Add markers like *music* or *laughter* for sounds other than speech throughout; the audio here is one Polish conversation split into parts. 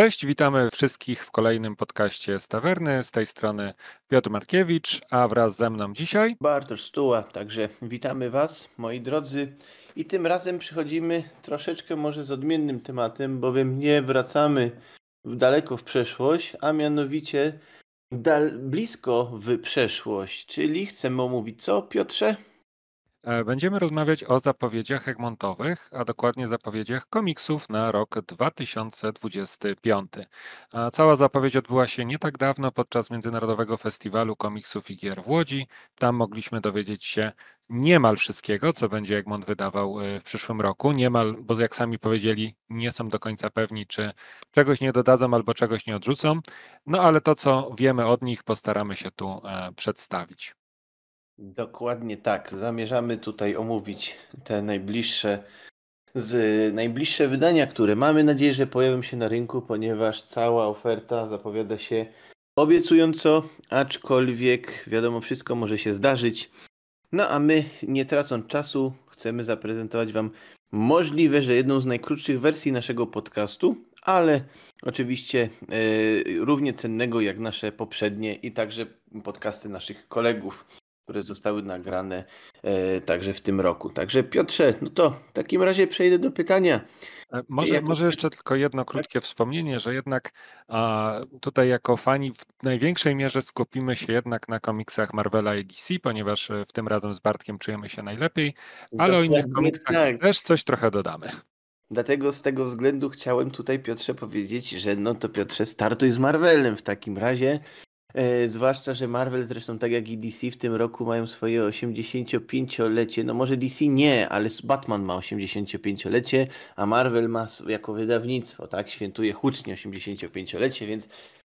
Cześć, witamy wszystkich w kolejnym podcaście z Tawerny. Z tej strony Piotr Markiewicz, a wraz ze mną dzisiaj Bartosz Stuła. Także witamy Was, moi drodzy. I tym razem przychodzimy troszeczkę może z odmiennym tematem, bowiem nie wracamy daleko w przeszłość, a mianowicie blisko w przeszłość. Czyli chcemy omówić co, Piotrze? E, będziemy rozmawiać o zapowiedziach Egmontowych, a dokładnie zapowiedziach komiksów na rok 2025. A cała zapowiedź odbyła się nie tak dawno podczas Międzynarodowego Festiwalu Komiksów i Gier w Łodzi. Tam mogliśmy dowiedzieć się niemal wszystkiego, co będzie Egmont wydawał e, w przyszłym roku. Niemal, bo jak sami powiedzieli, nie są do końca pewni, czy czegoś nie dodadzą albo czegoś nie odrzucą. No ale to, co wiemy od nich, postaramy się tu e, przedstawić. Dokładnie tak. Zamierzamy tutaj omówić te najbliższe z najbliższe wydania, które mamy nadzieję, że pojawią się na rynku, ponieważ cała oferta zapowiada się obiecująco, aczkolwiek wiadomo, wszystko może się zdarzyć. No a my, nie tracąc czasu, chcemy zaprezentować Wam możliwe, że jedną z najkrótszych wersji naszego podcastu, ale oczywiście e, równie cennego jak nasze poprzednie i także podcasty naszych kolegów które zostały nagrane e, także w tym roku. Także Piotrze, no to w takim razie przejdę do pytania. E, może, jako... może jeszcze tylko jedno krótkie tak. wspomnienie, że jednak a, tutaj jako fani w największej mierze skupimy się jednak na komiksach Marvela i DC, ponieważ e, w tym razem z Bartkiem czujemy się najlepiej, ale o innych komiksach tak. też coś trochę dodamy. Dlatego z tego względu chciałem tutaj Piotrze powiedzieć, że no to Piotrze startuj z Marvelem w takim razie E, zwłaszcza, że Marvel zresztą tak jak i DC w tym roku mają swoje 85-lecie. No może DC nie, ale Batman ma 85-lecie, a Marvel ma jako wydawnictwo, tak? Świętuje hucznie 85-lecie, więc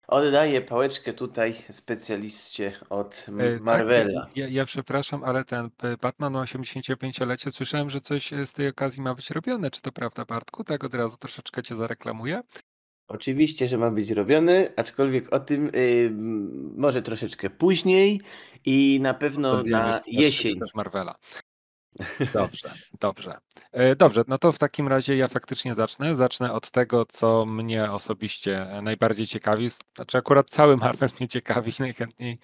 oddaję pałeczkę tutaj specjaliście od e, tak, Marvela. Tak, ja, ja, przepraszam, ale ten e, Batman o 85-lecie słyszałem, że coś z tej okazji ma być robione. Czy to prawda, Bartku? Tak od razu troszeczkę cię zareklamuję. Oczywiście, że ma być robiony, aczkolwiek o tym y, może troszeczkę później i na pewno na jesień. Też Marvela. *laughs* Dobrze, dobrze. E, dobrze, no to w takim razie ja faktycznie zacznę. Zacznę od tego, co mnie osobiście e, najbardziej ciekawi. Znaczy, akurat cały Marvel mnie ciekawi. Najchętniej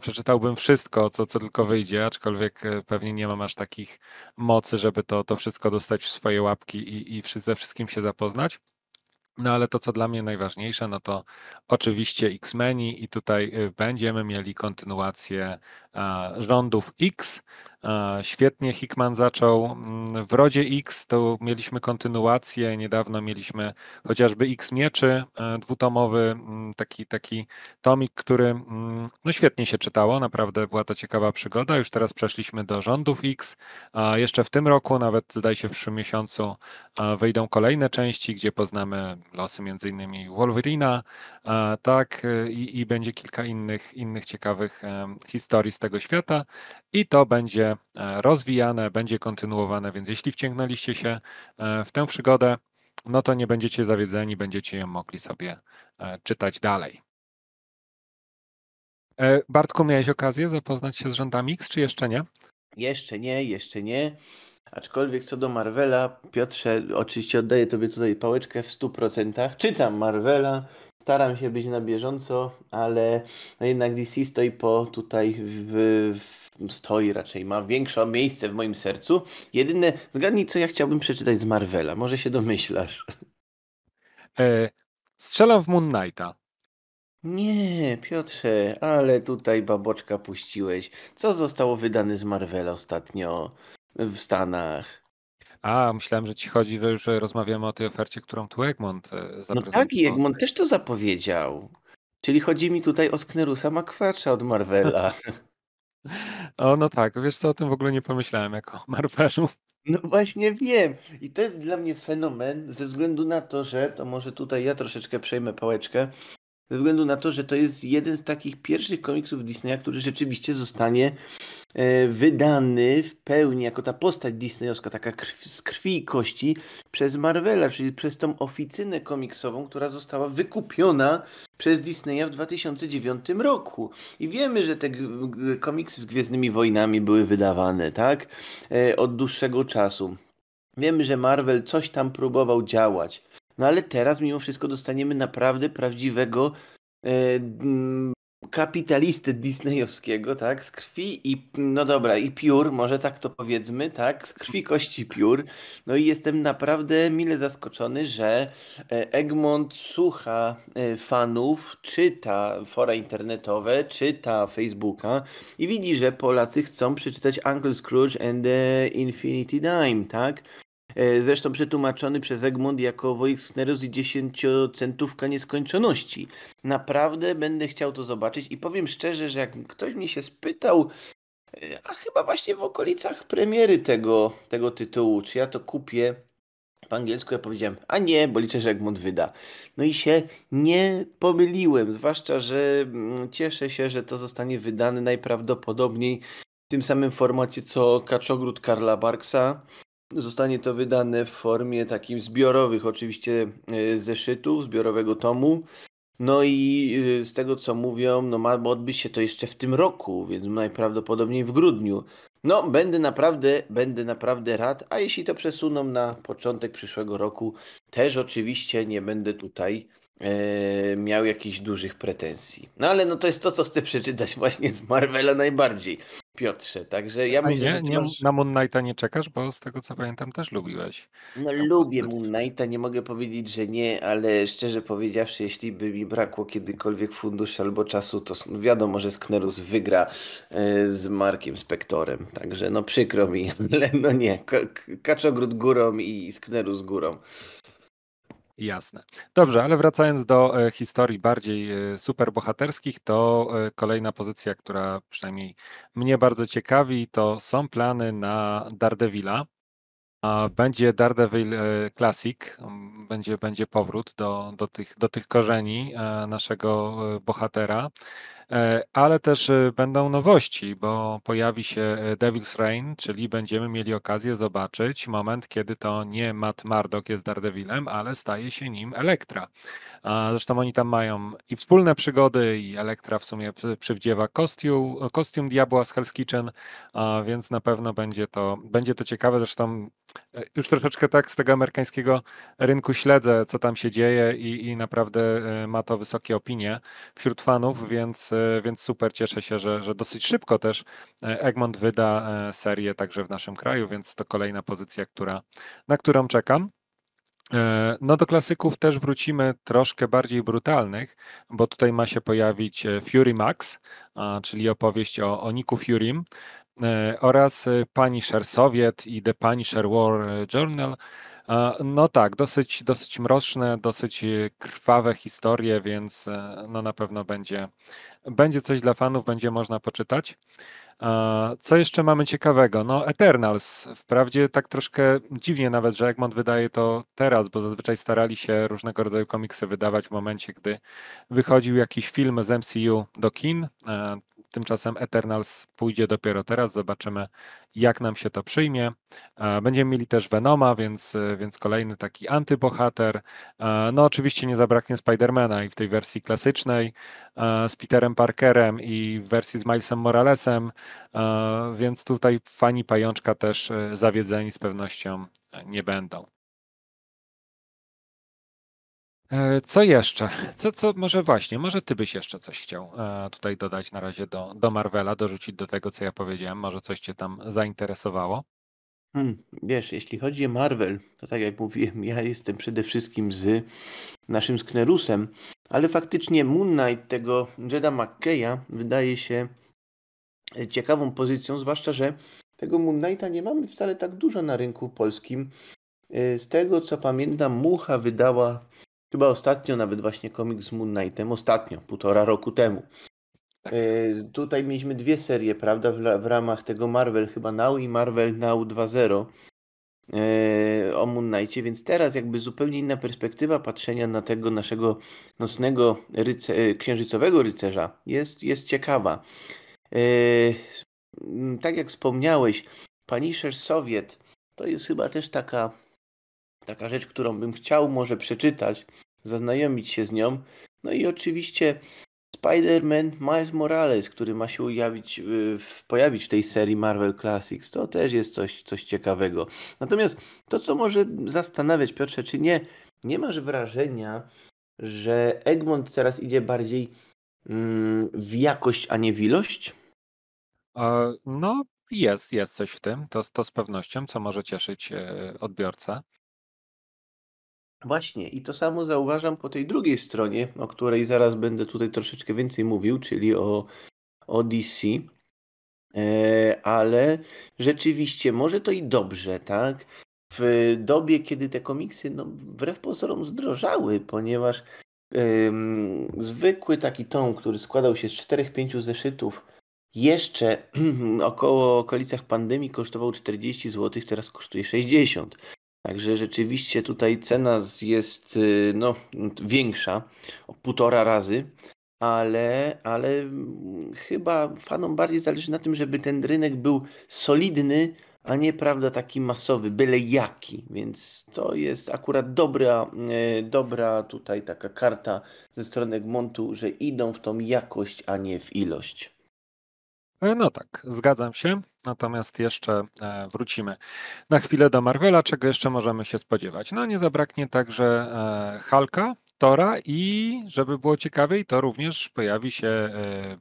przeczytałbym wszystko, co, co tylko wyjdzie, aczkolwiek e, pewnie nie mam aż takich mocy, żeby to, to wszystko dostać w swoje łapki i, i ze wszystkim się zapoznać. No ale to, co dla mnie najważniejsze, no to oczywiście X-Meni i tutaj y, będziemy mieli kontynuację rządów X, E, świetnie Hickman zaczął mm, w Rodzie X, to mieliśmy kontynuację, niedawno mieliśmy chociażby X Mieczy e, dwutomowy, mm, taki, taki tomik, który mm, no świetnie się czytało, naprawdę była to ciekawa przygoda. Już teraz przeszliśmy do Rządów X, a jeszcze w tym roku, nawet zdaje się w przyszłym miesiącu e, wyjdą kolejne części, gdzie poznamy losy między innymi Wolverina, tak, i, i będzie kilka innych, innych ciekawych historii z tego świata i to będzie e, rozwijane, będzie kontynuowane, więc jeśli wciągnęliście się e, w tę przygodę, no to nie będziecie zawiedzeni, będziecie ją mogli sobie e, czytać dalej. Bartku, miałeś okazję zapoznać się z rządami X, czy jeszcze nie? Jeszcze nie, jeszcze nie. Aczkolwiek co do Marvela, Piotrze, oczywiście oddaję Tobie tutaj pałeczkę w 100%. Czytam Marvela, staram się być na bieżąco, ale no jednak DC stoi po tutaj w, w, stoi raczej, ma większe miejsce w moim sercu. Jedyne, zgadnij co ja chciałbym przeczytać z Marvela, może się domyślasz. E, strzelam w Moon Knighta. Nie, Piotrze, ale tutaj baboczka puściłeś. Co zostało wydane z Marvela ostatnio w Stanach? A, myślałem, że ci chodzi, że rozmawiamy o tej ofercie, którą tu Egmont zaprezentował. No tak, i Egmont też to zapowiedział. Czyli chodzi mi tutaj o Sknerusa Makwacza od Marvela. *laughs* *laughs* O, no tak, wiesz co, o tym w ogóle nie pomyślałem jako Marvelu. No właśnie wiem. I to jest dla mnie fenomen, ze względu na to, że, to może tutaj ja troszeczkę przejmę pałeczkę, ze względu na to, że to jest jeden z takich pierwszych komiksów Disneya, który rzeczywiście zostanie e, wydany w pełni jako ta postać disneyowska, taka krw, z krwi i kości przez Marvela, czyli przez tą oficynę komiksową, która została wykupiona przez Disneya w 2009 roku. I wiemy, że te komiksy z Gwiezdnymi Wojnami były wydawane, tak? E, od dłuższego czasu. Wiemy, że Marvel coś tam próbował działać. No ale teraz mimo wszystko dostaniemy naprawdę prawdziwego e, kapitalistę disneyowskiego, tak, z krwi i, no dobra, i piór, może tak to powiedzmy, tak, z krwi, kości, piór. No i jestem naprawdę mile zaskoczony, że e, Egmont słucha e, fanów, czyta fora internetowe, czyta Facebooka i widzi, że Polacy chcą przeczytać Uncle Scrooge and the Infinity Dime, tak, E, zresztą przetłumaczony przez Egmont jako Wojek Snerus i dziesięciocentówka nieskończoności. Naprawdę będę chciał to zobaczyć i powiem szczerze, że jak ktoś mnie się spytał, e, a chyba właśnie w okolicach premiery tego, tego tytułu, czy ja to kupię, po angielsku ja powiedziałem, a nie, bo liczę, że Egmont wyda. No i się nie pomyliłem, zwłaszcza, że mm, cieszę się, że to zostanie wydane najprawdopodobniej w tym samym formacie co Kaczogród Karla Barksa, Zostanie to wydane w formie takim zbiorowych, oczywiście e, zeszytów, zbiorowego tomu. No i e, z tego co mówią, no ma odbyć się to jeszcze w tym roku, więc najprawdopodobniej w grudniu. No, będę naprawdę, będę naprawdę rad, a jeśli to przesuną na początek przyszłego roku, też oczywiście nie będę tutaj e, miał jakichś dużych pretensji. No ale no to jest to, co chcę przeczytać właśnie z Marvela najbardziej. Piotrze, także ja myślę, nie, że nie, masz... na Moon Knighta nie czekasz, bo z tego co pamiętam też lubiłeś. No ja lubię postać. Moon Knighta, nie mogę powiedzieć, że nie, ale szczerze powiedziawszy, jeśli by mi brakło kiedykolwiek funduszy albo czasu, to no, wiadomo, że Sknerus wygra e, z Markiem Spektorem, także no przykro mi, *laughs* ale no nie, Kaczogród górą i Sknerus górą. Jasne. Dobrze, ale wracając do e, historii bardziej e, superbohaterskich, to e, kolejna pozycja, która przynajmniej mnie bardzo ciekawi, to są plany na Daredevila. będzie Daredevil Classic. Mm, będzie, będzie powrót do, do, tych, do tych korzeni e, naszego e, bohatera, e, ale też będą nowości, bo pojawi się Devil's Reign, czyli będziemy mieli okazję zobaczyć moment, kiedy to nie Matt Murdock jest Daredevilem, ale staje się nim Elektra. Zresztą oni tam mają i wspólne przygody, i Elektra w sumie przywdziewa kostium, kostium diabła z Hell's Kitchen, więc na pewno będzie to, będzie to ciekawe. Zresztą już troszeczkę tak z tego amerykańskiego rynku śledzę, co tam się dzieje i, i naprawdę e, ma to wysokie opinie wśród fanów, mhm. więc, e, więc super cieszę się, że, że dosyć szybko też e, Egmont wyda serię także w naszym kraju, więc to kolejna pozycja, która, na którą czekam. No do klasyków też wrócimy troszkę bardziej brutalnych, bo tutaj ma się pojawić Fury Max, czyli opowieść o, o Niku Furym oraz Punisher Soviet i The Punisher War Journal. E, no tak, dosyć, dosyć mroczne, dosyć e, krwawe historie, więc e, no na pewno będzie, będzie coś dla fanów, będzie można poczytać. Co jeszcze mamy ciekawego? No Eternals, wprawdzie tak troszkę dziwnie nawet, że Egmont wydaje to teraz, bo zazwyczaj starali się różnego rodzaju komiksy wydawać w momencie, gdy wychodził jakiś film z MCU do kin, Tymczasem Eternals pójdzie dopiero teraz. Zobaczymy, jak nam się to przyjmie. E, będziemy mieli też Venoma, więc, e, więc kolejny taki antybohater. E, no, oczywiście nie zabraknie Spidermana i w tej wersji klasycznej z Peterem Parkerem i w wersji z Milesem Moralesem. Więc tutaj fani pajączka też zawiedzeni z pewnością nie będą. E, co jeszcze? Co, co może właśnie, może ty byś jeszcze coś chciał e, tutaj dodać na razie do, do Marvela, dorzucić do tego, co ja powiedziałem, może coś cię tam zainteresowało? Hmm, wiesz, jeśli chodzi o Marvel, to tak jak mówiłem, ja jestem przede wszystkim z naszym Sknerusem, ale faktycznie Moon Knight tego Jeda McKeya wydaje się e, ciekawą pozycją, zwłaszcza, że tego Moon Knighta nie mamy wcale tak dużo na rynku polskim. Z tego co pamiętam, Mucha wydała Chyba ostatnio nawet właśnie komik z Moon Knightem, ostatnio, półtora roku temu. Tak. E, tutaj mieliśmy dwie serie, prawda, w, w, ramach tego Marvel chyba Now i Marvel Now 2.0 e, o Moon Knightie, więc teraz jakby zupełnie inna perspektywa patrzenia na tego naszego nocnego ryce e, księżycowego rycerza jest, jest ciekawa. tak jak wspomniałeś, Punisher Soviet to jest chyba też taka, taka rzecz, którą bym chciał może przeczytać, zaznajomić się z nią. No i oczywiście Spider-Man Miles Morales, który ma się ujawić, y, pojawić w tej serii Marvel Classics, to też jest coś, coś ciekawego. Natomiast to, co może zastanawiać Piotrze, czy nie, nie masz wrażenia, że Egmont teraz idzie bardziej mm, w jakość, a nie w ilość? E, no, jest, jest coś w tym, to, to z pewnością, co może cieszyć odbiorca. E, odbiorcę. Właśnie i to samo zauważam po tej drugiej stronie, o której zaraz będę tutaj troszeczkę więcej mówił, czyli o, o DC. E, ale rzeczywiście, może to i dobrze, tak? W dobie, kiedy te komiksy no, wbrew pozorom zdrożały, ponieważ e, zwykły taki tom, który składał się z 4-5 zeszytów, jeszcze *clears throat* około okolicach pandemii kosztował 40 zł, teraz kosztuje 60. Także rzeczywiście tutaj cena jest y, no, większa o półtora razy, ale, ale mm, chyba fanom bardziej zależy na tym, żeby ten rynek był solidny, a nie prawda taki masowy, byle jaki. Więc to jest akurat dobra, y, dobra tutaj taka karta ze strony Egmontu, że idą w tą jakość, a nie w ilość. E, no tak, zgadzam się. Natomiast jeszcze e, wrócimy na chwilę do Marvela, czego jeszcze możemy się spodziewać. No nie zabraknie także e, Halka, Tora i żeby było ciekawiej, to również pojawi się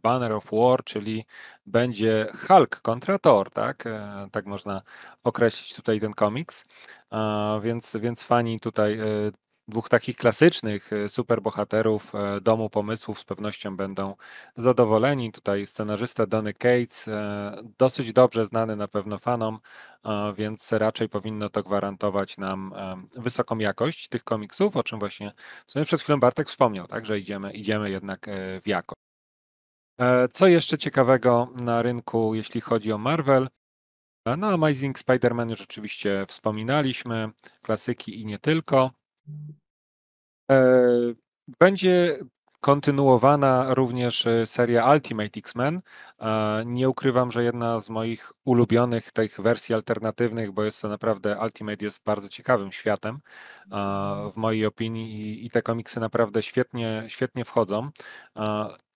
Banner of War, czyli będzie Hulk kontra Thor, tak? Tak można określić tutaj ten komiks. Więc, więc fani tutaj dwóch takich klasycznych e, superbohaterów e, Domu Pomysłów z pewnością będą zadowoleni. Tutaj scenarzysta Donny Cates, e, dosyć dobrze znany na pewno fanom, więc raczej powinno to gwarantować nam wysoką jakość tych komiksów, o czym właśnie w sumie przed chwilą Bartek wspomniał, tak, że idziemy, idziemy jednak w jakość. Co jeszcze ciekawego na rynku, jeśli chodzi o Marvel? No, Amazing Spider-Man już oczywiście wspominaliśmy, klasyki i nie tylko. E, będzie kontynuowana również e, seria Ultimate X-Men. E, nie ukrywam, że jedna z moich ulubionych tych wersji alternatywnych, bo jest to naprawdę, Ultimate jest bardzo ciekawym światem w mojej opinii i te komiksy naprawdę świetnie, świetnie wchodzą.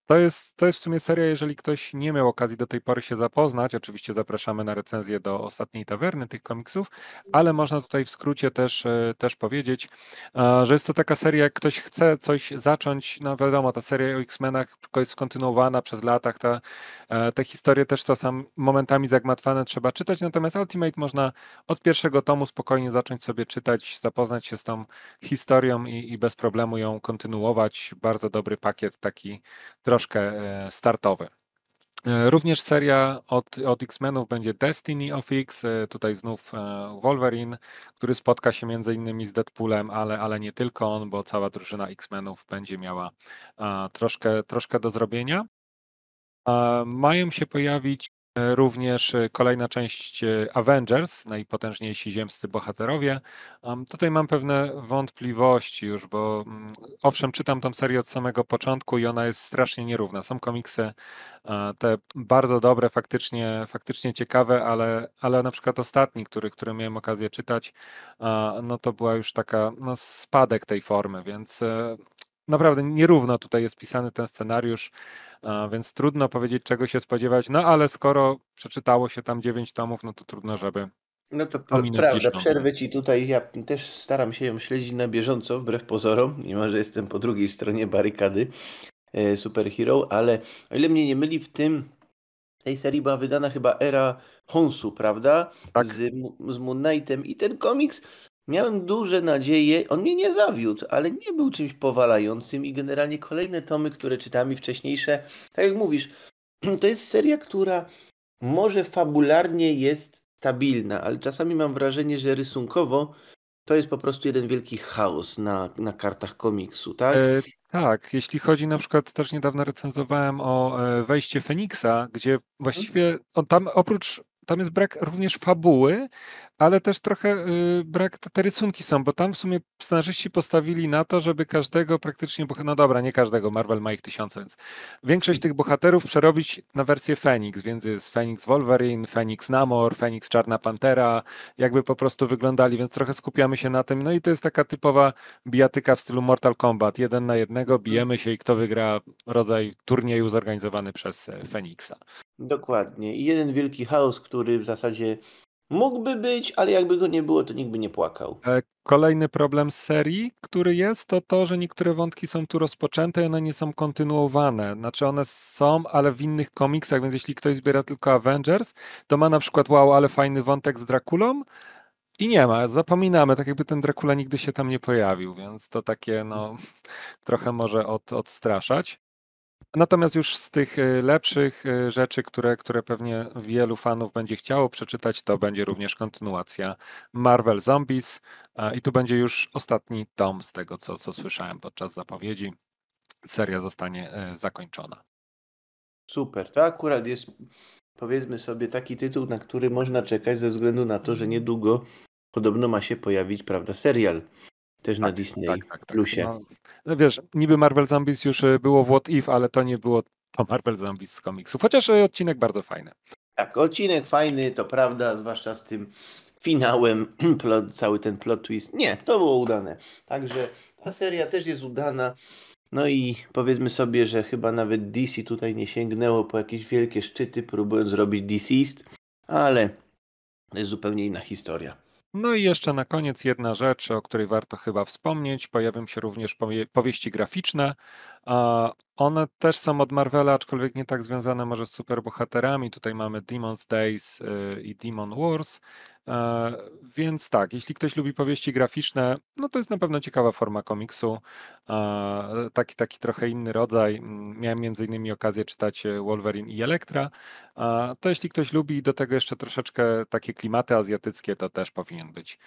To jest, to jest w sumie seria, jeżeli ktoś nie miał okazji do tej pory się zapoznać. Oczywiście zapraszamy na recenzję do ostatniej tawerny tych komiksów, mhm. ale można tutaj w skrócie też, e, też powiedzieć, e, że jest to taka seria, jak ktoś chce coś zacząć, no wiadomo, ta seria o X-Menach jest kontynuowana przez latach, ta, e, te historie też to sam momentami zagmatwane trzeba czytać, natomiast Ultimate można od pierwszego tomu spokojnie zacząć sobie czytać, zapoznać się z tą historią i, i bez problemu ją kontynuować. Bardzo dobry pakiet, taki troszkę troszkę e, startowy. E, również seria od, od X-Menów będzie Destiny of X, e, tutaj znów Wolverine, który spotka się między innymi z Deadpoolem, ale, ale nie tylko on, bo cała drużyna X-Menów będzie miała troszkę, troszkę do zrobienia. Mają się pojawić E, również e, kolejna część e, Avengers, najpotężniejsi ziemscy bohaterowie. Tutaj mam pewne wątpliwości już, bo mm, owszem, czytam tą serię od samego początku i ona jest strasznie nierówna. Są komiksy te bardzo dobre, faktycznie, faktycznie ciekawe, ale, ale na przykład ostatni, który, który miałem okazję czytać, no to była już taka no, spadek tej formy, więc naprawdę nierówno tutaj jest pisany ten scenariusz, więc trudno powiedzieć, czego się spodziewać. No ale skoro przeczytało się tam 9 tomów, no to trudno, żeby. No to prawda, przerwę ci tutaj. Ja też staram się ją śledzić na bieżąco, wbrew pozorom, mimo że jestem po drugiej stronie barykady e, superhero, ale o ile mnie nie myli, w tym tej serii była wydana chyba era Honsu, prawda? Tak. Z, z Moon Knightem. I ten komiks Miałem duże nadzieje, on mnie nie zawiódł, ale nie był czymś powalającym i generalnie kolejne tomy, które i wcześniejsze, tak jak mówisz, *clears throat* to jest seria, która może fabularnie jest stabilna, ale czasami mam wrażenie, że rysunkowo to jest po prostu jeden wielki chaos na, na kartach komiksu, tak? E, tak, jeśli chodzi na przykład, też niedawno recenzowałem o e, wejście Feniksa, gdzie właściwie mhm. on tam oprócz tam jest brak również fabuły, ale też trochę y, brak, te rysunki są, bo tam w sumie scenarzyści postawili na to, żeby każdego praktycznie, no dobra, nie każdego, Marvel ma ich tysiące, więc większość tych bohaterów przerobić na wersję Phoenix, więc jest Phoenix Wolverine, Phoenix Namor, Phoenix Czarna Pantera, jakby po prostu wyglądali, więc trochę skupiamy się na tym, no i to jest taka typowa bijatyka w stylu Mortal Kombat, jeden na jednego, bijemy się i kto wygra rodzaj turnieju zorganizowany przez Phoenixa. E, Dokładnie. I jeden wielki chaos, który w zasadzie mógłby być, ale jakby go nie było, to nikt by nie płakał. E, kolejny problem z serii, który jest, to to, że niektóre wątki są tu rozpoczęte i one nie są kontynuowane. Znaczy one są, ale w innych komiksach, więc jeśli ktoś zbiera tylko Avengers, to ma na przykład wow, ale fajny wątek z Drakulą i nie ma, zapominamy, tak jakby ten Dracula nigdy się tam nie pojawił, więc to takie no *laughs* trochę może od, odstraszać. Natomiast już z tych y, lepszych y, rzeczy, które, które pewnie wielu fanów będzie chciało przeczytać, to będzie również kontynuacja Marvel Zombies i tu będzie już ostatni tom z tego, co, co słyszałem podczas zapowiedzi. Seria zostanie y, zakończona. Super, to akurat jest powiedzmy sobie taki tytuł, na który można czekać ze względu na to, że niedługo podobno ma się pojawić, prawda, serial też na tak, Disney tak, tak, tak, Plusie. No, no wiesz, niby Marvel Zombies już y, było w What If, ale to nie było to Marvel Zombies z komiksów, chociaż y, odcinek bardzo fajny. Tak, odcinek fajny, to prawda, zwłaszcza z tym finałem, *clears throat* plot, cały ten plot twist. Nie, to było udane. Także ta seria też jest udana. No i powiedzmy sobie, że chyba nawet DC tutaj nie sięgnęło po jakieś wielkie szczyty, próbując zrobić Deceased, ale to jest zupełnie inna historia. No i jeszcze na koniec jedna rzecz, o której warto chyba wspomnieć. Pojawią się również powie powieści graficzne. One też są od Marvela, aczkolwiek nie tak związane może z superbohaterami. Tutaj mamy Demon's Days y, i Demon Wars. E, więc tak, jeśli ktoś lubi powieści graficzne, no to jest na pewno ciekawa forma komiksu. E, taki, taki trochę inny rodzaj. Miałem między innymi okazję czytać e, Wolverine i Elektra. To jeśli ktoś lubi do tego jeszcze troszeczkę takie klimaty azjatyckie, to też powinien być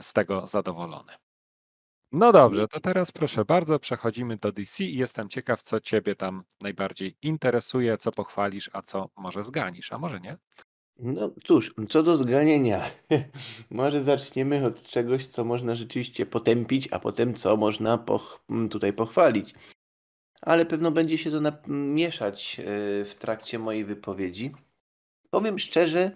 z tego zadowolony. No dobrze, to teraz proszę bardzo, przechodzimy do DC i jestem ciekaw, co ciebie tam najbardziej interesuje, co pochwalisz, a co może zganisz, a może nie. No cóż, co do zganienia, *laughs* może zaczniemy od czegoś, co można rzeczywiście potępić, a potem co można poch mm, tutaj pochwalić. Ale pewno będzie się to mieszać e, w trakcie mojej wypowiedzi. Powiem szczerze,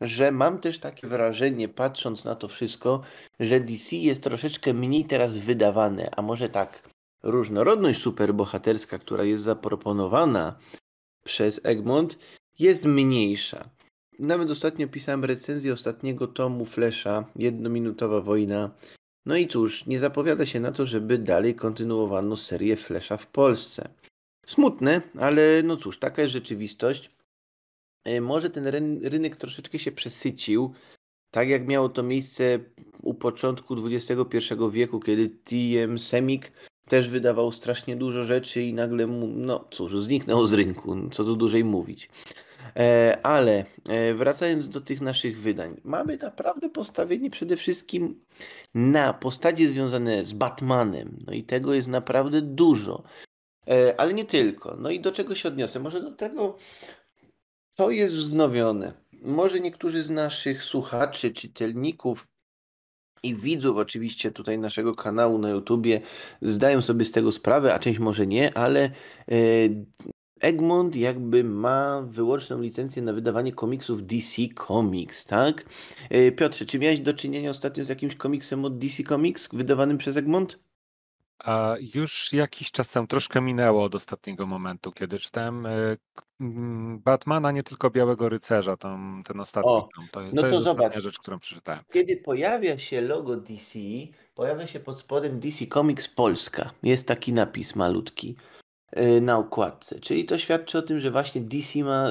że mam też takie wrażenie, patrząc na to wszystko, że DC jest troszeczkę mniej teraz wydawane, a może tak, różnorodność superbohaterska, która jest zaproponowana przez Egmont, jest mniejsza nawet ostatnio pisałem recenzję ostatniego tomu Flesza, jednominutowa wojna. No i cóż, nie zapowiada się na to, żeby dalej kontynuowano serię Flesza w Polsce. Smutne, ale no cóż, taka jest rzeczywistość. E, może ten rynek troszeczkę się przesycił, tak jak miało to miejsce u początku XXI wieku, kiedy TM Semik też wydawał strasznie dużo rzeczy i nagle mu, no cóż, zniknął z rynku, co tu dłużej mówić. E, ale e, wracając do tych naszych wydań, mamy naprawdę postawienie przede wszystkim na postacie związane z Batmanem. No i tego jest naprawdę dużo. E, ale nie tylko. No i do czego się odniosę? Może do tego, co jest wznowione. Może niektórzy z naszych słuchaczy, czytelników i widzów oczywiście tutaj naszego kanału na YouTubie zdają sobie z tego sprawę, a część może nie, ale Egmont jakby ma wyłączną licencję na wydawanie komiksów DC Comics, tak? E, Piotrze, czy miałeś do czynienia ostatnio z jakimś komiksem od DC Comics wydawanym przez Egmont? A już jakiś czas temu troszkę minęło od ostatniego momentu, kiedy czytałem e, mm, Batmana, nie tylko Białego Rycerza, ten ostatni. O, tam, to jest, no to to jest ostatnia rzecz, którą przeczytałem. Kiedy pojawia się logo DC, pojawia się pod spodem DC Comics Polska. Jest taki napis malutki. Y, na okładce. Czyli to świadczy o tym, że właśnie DC ma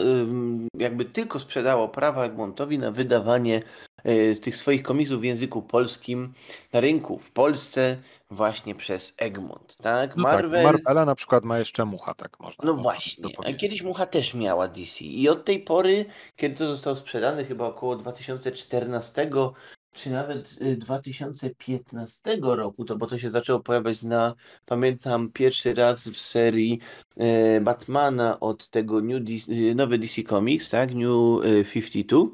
jakby tylko sprzedało prawa Egmontowi na wydawanie y, z tych swoich komiksów w języku polskim na rynku w Polsce właśnie przez Egmont, tak? No tak, Marvel... tak Marvela na przykład ma jeszcze Mucha, tak można. No właśnie, a kiedyś Mucha też miała DC i od tej pory, kiedy to zostało sprzedane chyba około 2014 czy nawet 2015 y, roku, to bo to się zaczęło pojawiać na, pamiętam, pierwszy raz w serii e, Batmana od tego New DC, y, nowe DC Comics, tak, New 52, y,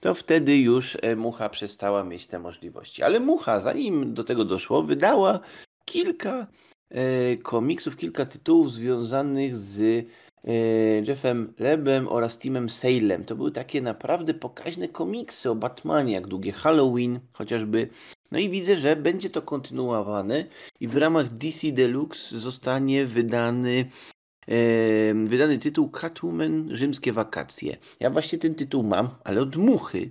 to wtedy już e, Mucha przestała mieć te możliwości. Ale Mucha, zanim do tego doszło, wydała kilka e, komiksów, kilka tytułów związanych z Y, Jeffem Lebem oraz Timem Salem. To były takie naprawdę pokaźne komiksy o Batmanie, jak długie Halloween chociażby. No i widzę, że będzie to kontynuowane i w ramach DC Deluxe zostanie wydany y, wydany tytuł Catwoman Rzymskie Wakacje. Ja właśnie ten tytuł mam, ale od muchy.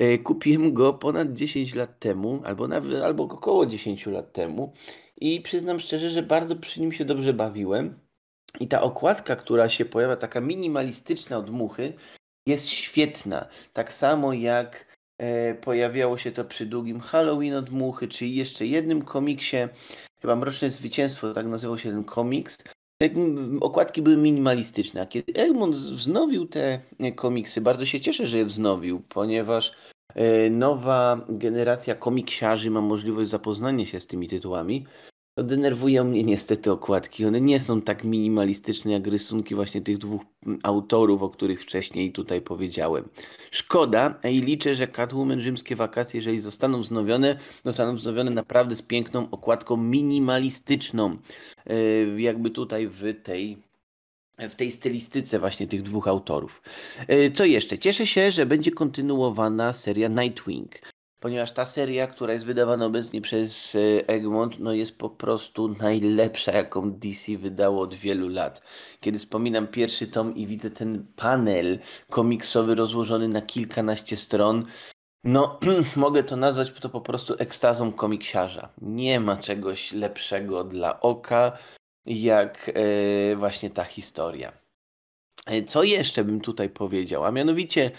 Y, kupiłem go ponad 10 lat temu, albo, nawet, albo około 10 lat temu i przyznam szczerze, że bardzo przy nim się dobrze bawiłem. I ta okładka, która się pojawia, taka minimalistyczna od muchy, jest świetna. Tak samo jak e, pojawiało się to przy długim Halloween od muchy, czy jeszcze jednym komiksie, chyba Mroczne Zwycięstwo, tak nazywał się ten komiks. Okładki były minimalistyczne, a kiedy Egmont wznowił te e, komiksy, bardzo się cieszę, że je wznowił, ponieważ e, nowa generacja komiksiarzy ma możliwość zapoznania się z tymi tytułami, to denerwują mnie niestety okładki. One nie są tak minimalistyczne jak rysunki właśnie tych dwóch mm, autorów, o których wcześniej tutaj powiedziałem. Szkoda i liczę, że Catwoman rzymskie wakacje, jeżeli zostaną wznowione, zostaną wznowione naprawdę z piękną okładką minimalistyczną. E, jakby tutaj w tej w tej stylistyce właśnie tych dwóch autorów. E, co jeszcze? Cieszę się, że będzie kontynuowana seria Nightwing ponieważ ta seria, która jest wydawana obecnie przez e, Egmont, no jest po prostu najlepsza, jaką DC wydało od wielu lat. Kiedy wspominam pierwszy tom i widzę ten panel komiksowy rozłożony na kilkanaście stron, no *clears throat* mogę to nazwać to po prostu ekstazą komiksiarza. Nie ma czegoś lepszego dla oka, jak e, właśnie ta historia. E, co jeszcze bym tutaj powiedział? A mianowicie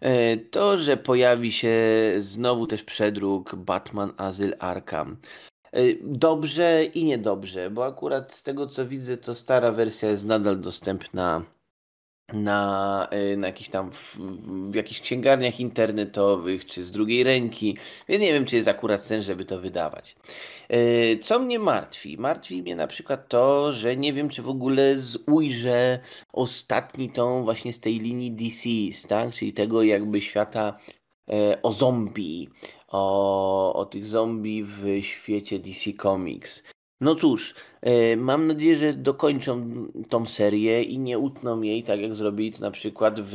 e, to, że pojawi się znowu też przedruk Batman Azyl Arkham. E, dobrze i niedobrze, bo akurat z tego co widzę, to stara wersja jest nadal dostępna na, y, na jakichś tam w, w, jakichś księgarniach internetowych, czy z drugiej ręki. Więc nie wiem, czy jest akurat sens, żeby to wydawać. Y, co mnie martwi? Martwi mnie na przykład to, że nie wiem, czy w ogóle ujrzę ostatni tom właśnie z tej linii DC, tak? czyli tego jakby świata y, o zombie, o, o tych zombie w świecie DC Comics. No cóż, e, mam nadzieję, że dokończą tą serię i nie utną jej, tak jak zrobili to na przykład w,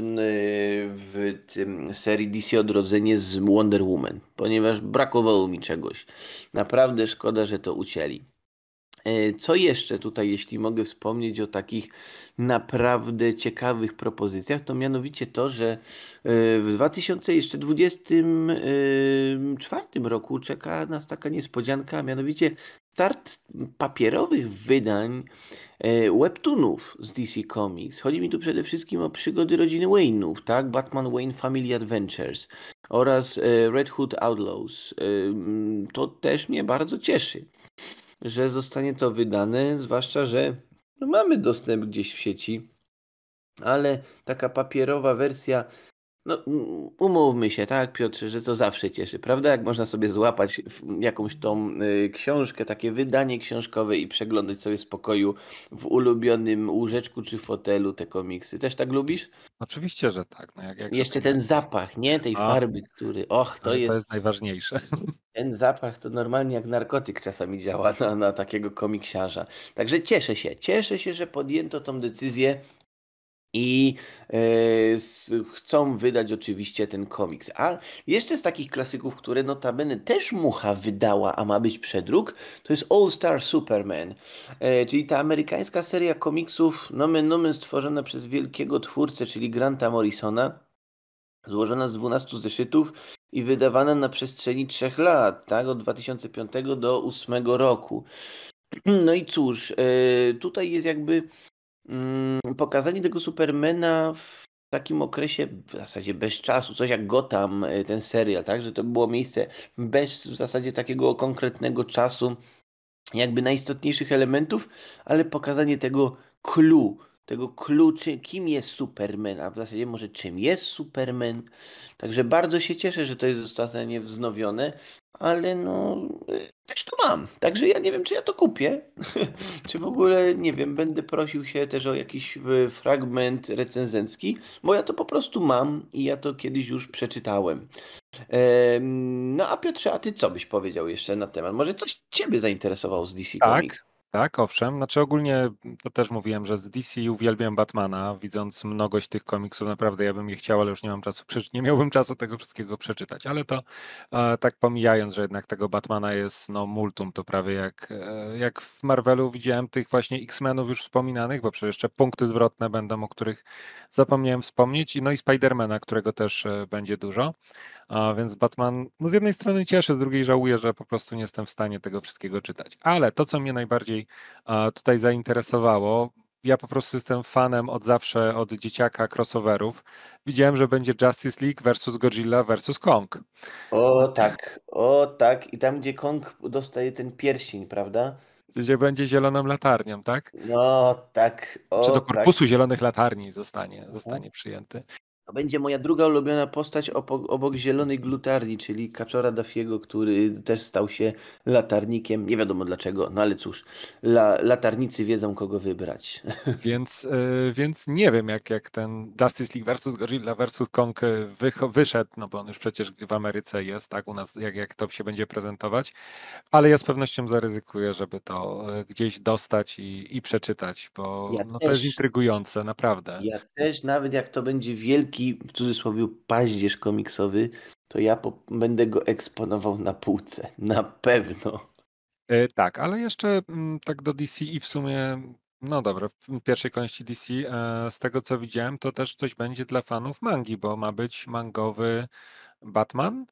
w tym serii DC Odrodzenie z Wonder Woman, ponieważ brakowało mi czegoś. Naprawdę szkoda, że to ucięli. E, co jeszcze tutaj, jeśli mogę wspomnieć o takich naprawdę ciekawych propozycjach, to mianowicie to, że e, w 2024 e, roku czeka nas taka niespodzianka, a mianowicie start papierowych wydań webtoonów z DC Comics. Chodzi mi tu przede wszystkim o przygody rodziny Wayne'ów, tak? Batman Wayne Family Adventures oraz Red Hood Outlaws. To też mnie bardzo cieszy że zostanie to wydane, zwłaszcza, że mamy dostęp gdzieś w sieci, ale taka papierowa wersja no, umówmy się, tak, Piotrze, że to zawsze cieszy, prawda? Jak można sobie złapać jakąś tą y, książkę, takie wydanie książkowe i przeglądać sobie w spokoju w ulubionym łóżeczku czy fotelu te komiksy. Też tak lubisz? Oczywiście, że tak. No jak, jak Jeszcze ten zapach, nie? Tej farby, który. Och, to jest. To jest najważniejsze. *laughs* Ten zapach to normalnie jak narkotyk czasami działa na, na takiego komiksiarza. Także cieszę się, cieszę się, że podjęto tą decyzję i yy, chcą wydać oczywiście ten komiks. A jeszcze z takich klasyków, które notabene też Mucha wydała, a ma być przedruk, to jest All Star Superman, yy, czyli ta amerykańska seria komiksów nomen nomen stworzona przez wielkiego twórcę, czyli Granta Morrisona, złożona z 12 zeszytów i wydawana na przestrzeni trzech lat, tak, od 2005 do 2008 roku. *clears throat* No i cóż, yy, tutaj jest jakby Mm, pokazanie tego Supermana w takim okresie w zasadzie bez czasu, coś jak Gotham, e, ten serial, tak, że to było miejsce bez w zasadzie takiego konkretnego czasu, jakby najistotniejszych elementów, ale pokazanie tego clue, tego clue, czy, kim jest Superman, a w zasadzie może czym jest Superman. Także bardzo się cieszę, że to jest zostanie wznowione ale no też to mam. Także ja nie wiem, czy ja to kupię, *laughs* czy w ogóle, nie wiem, będę prosił się też o jakiś e, fragment recenzencki, bo ja to po prostu mam i ja to kiedyś już przeczytałem. No a Piotrze, a ty co byś powiedział jeszcze na temat? Może coś ciebie zainteresowało z DC tak, Comics? Tak, owszem. Znaczy ogólnie to też mówiłem, że z DC uwielbiam Batmana, widząc mnogość tych komiksów, naprawdę ja bym je chciał, ale już nie mam czasu, nie miałbym czasu tego wszystkiego przeczytać, ale to e, tak pomijając, że jednak tego Batmana jest no multum, to prawie jak, e, jak w Marvelu widziałem tych właśnie X-Menów już wspominanych, bo przecież jeszcze punkty zwrotne będą, o których zapomniałem wspomnieć, no i Spidermana, którego też e, będzie dużo. A więc Batman no z jednej strony cieszy, z drugiej żałuję, że po prostu nie jestem w stanie tego wszystkiego czytać. Ale to, co mnie najbardziej tutaj zainteresowało, ja po prostu jestem fanem od zawsze, od dzieciaka crossoverów. Widziałem, że będzie Justice League versus Godzilla versus Kong. O tak, o tak. I tam, gdzie Kong dostaje ten pierścień, prawda? Gdzie będzie zieloną latarnią, tak? No tak. O, Czy do tak. korpusu tak. zielonych latarni zostanie, mhm. zostanie przyjęty. To będzie moja druga ulubiona postać obok, Zielonej Glutarni, czyli Kaczora Dafiego, który też stał się latarnikiem. Nie wiadomo dlaczego, no ale cóż, la, latarnicy wiedzą, kogo wybrać. *laughs* Więc, yy, więc nie wiem, jak, jak ten Justice League versus Gorilla versus Kong wyszedł, no bo on już przecież w Ameryce jest, tak, u nas, jak, jak to się będzie prezentować, ale ja z pewnością zaryzykuję, żeby to y, gdzieś dostać i, i przeczytać, bo ja no, też. to jest intrygujące, naprawdę. Ja też, nawet jak to będzie wielki wielki, w cudzysłowie, paździerz komiksowy, to ja po, będę go eksponował na półce. Na pewno. E, tak, ale jeszcze m, mm, tak do DC i w sumie, no dobra, w, w pierwszej części DC, e, z tego co widziałem, to też coś będzie dla fanów mangi, bo ma być mangowy Batman.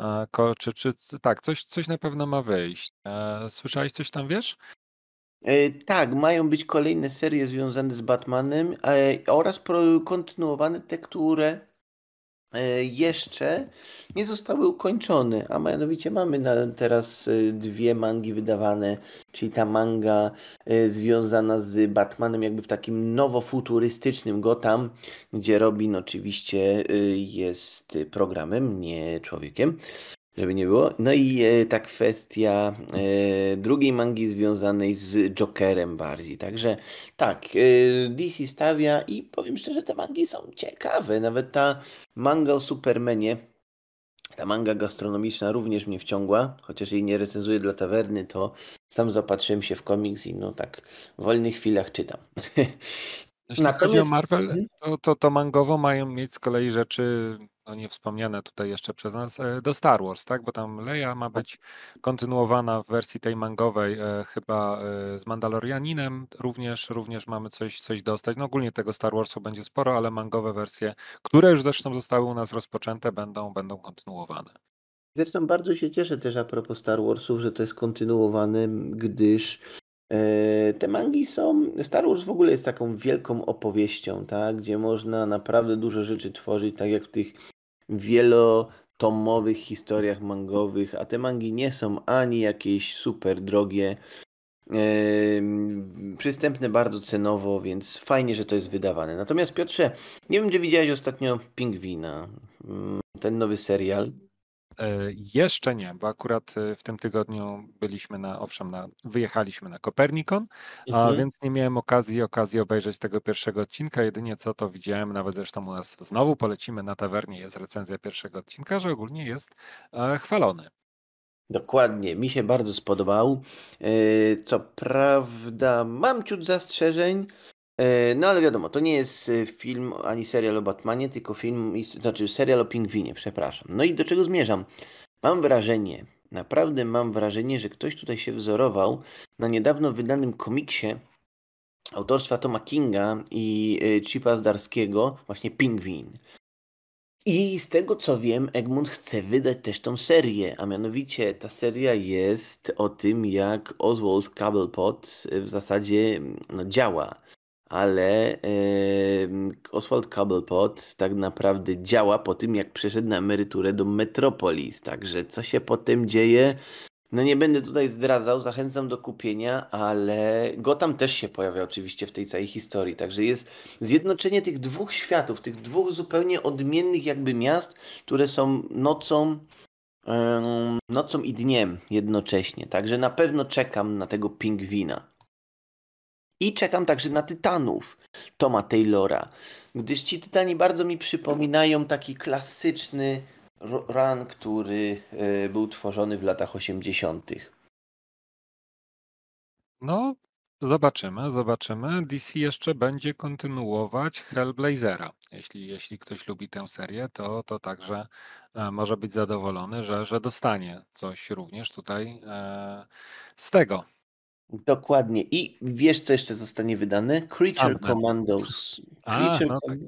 E, czy, czy, tak, coś, coś na pewno ma wyjść. E, słyszałeś coś tam, wiesz? E, tak, mają być kolejne serie związane z Batmanem e, oraz kontynuowane te, które e, jeszcze nie zostały ukończone, a mianowicie mamy teraz dwie mangi wydawane, czyli ta manga związana z Batmanem jakby w takim nowofuturystycznym Gotham, gdzie Robin oczywiście jest programem, nie człowiekiem, żeby nie było. No i e, ta kwestia e, drugiej mangi związanej z Jokerem bardziej. Także tak, e, DC stawia i powiem szczerze, te mangi są ciekawe. Nawet ta manga o Supermanie, ta manga gastronomiczna również mnie wciągła, chociaż jej nie recenzuję dla tawerny, to sam zapatrzyłem się w komiks i no tak w wolnych chwilach czytam. Jeśli Natomiast... chodzi o Marvel, to, to, to mangowo mają mieć z kolei rzeczy no nie wspomniane tutaj jeszcze przez nas, e, do Star Wars, tak? Bo tam Leia ma być kontynuowana w wersji tej mangowej e, chyba e, z Mandalorianinem również, również mamy coś, coś dostać. No ogólnie tego Star Warsu będzie sporo, ale mangowe wersje, które już zresztą zostały u nas rozpoczęte, będą, będą kontynuowane. Zresztą bardzo się cieszę też a propos Star Warsów, że to jest kontynuowane, gdyż te mangi są. Star Wars w ogóle jest taką wielką opowieścią, tak? gdzie można naprawdę dużo rzeczy tworzyć, tak jak w tych wielotomowych historiach mangowych, a te mangi nie są ani jakieś super drogie, Yy, przystępne bardzo cenowo, więc fajnie, że to jest wydawane. Natomiast Piotrze, nie wiem, czy widziałeś ostatnio Pingwina, mm, ten nowy serial. E, jeszcze nie, bo akurat e, w tym tygodniu byliśmy na, owszem, na, wyjechaliśmy na Kopernikon, mhm. a więc nie miałem okazji, okazji obejrzeć tego pierwszego odcinka. Jedynie co to widziałem, nawet zresztą u nas znowu polecimy na tawernie, jest recenzja pierwszego odcinka, że ogólnie jest e, chwalony. Dokładnie, mi się bardzo spodobał. Co prawda, mam ciut zastrzeżeń, E, no ale wiadomo, to nie jest e, film ani serial o Batmanie, tylko film, znaczy serial o Pingwinie, przepraszam. No i do czego zmierzam? Mam wrażenie, naprawdę mam wrażenie, że ktoś tutaj się wzorował na niedawno wydanym komiksie autorstwa Toma Kinga i e, Chipa Zdarskiego, właśnie Pingwin. I z tego co wiem, Egmont chce wydać też tą serię, a mianowicie ta seria jest o tym, jak Oswald Cobblepot w zasadzie no, działa ale Oswald Cobblepot tak naprawdę działa po tym, jak przeszedł na emeryturę do Metropolis. Także co się potem dzieje? No nie będę tutaj zdradzał, zachęcam do kupienia, ale Gotham też się pojawia oczywiście w tej całej historii. Także jest zjednoczenie tych dwóch światów, tych dwóch zupełnie odmiennych jakby miast, które są nocą, nocą i dniem jednocześnie. Także na pewno czekam na tego pingwina. I czekam także na Tytanów Toma Taylora, gdyż ci Tytani bardzo mi przypominają taki klasyczny run, który e, był tworzony w latach 80. No, zobaczymy, zobaczymy. DC jeszcze będzie kontynuować Hellblazera. Jeśli, jeśli ktoś lubi tę serię, to, to także e, może być zadowolony, że, że dostanie coś również tutaj e, z tego. Dokładnie. I wiesz, co jeszcze zostanie wydane? Creature Sandman. Commandos. Creature A, no, tak.